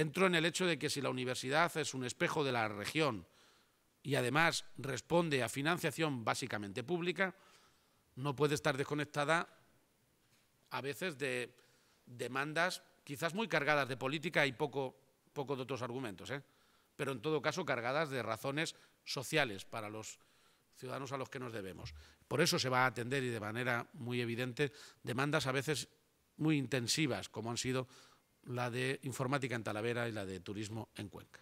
Entro en el hecho de que si la universidad es un espejo de la región y además responde a financiación básicamente pública, no puede estar desconectada a veces de demandas quizás muy cargadas de política y poco, de otros argumentos, ¿eh? pero en todo caso cargadas de razones sociales para los ciudadanos a los que nos debemos. Por eso se va a atender y de manera muy evidente demandas a veces muy intensivas, como han sido la de informática en Talavera y la de turismo en Cuenca.